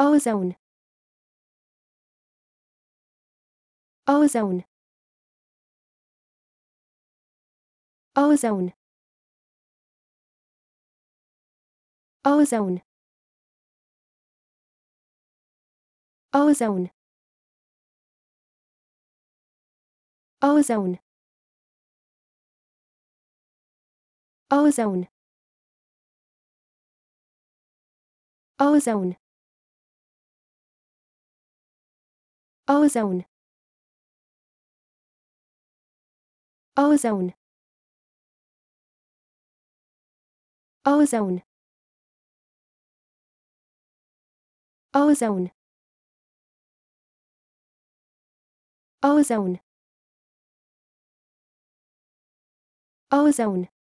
ozone ozone ozone ozone ozone ozone ozone ozone ozone ozone ozone ozone ozone ozone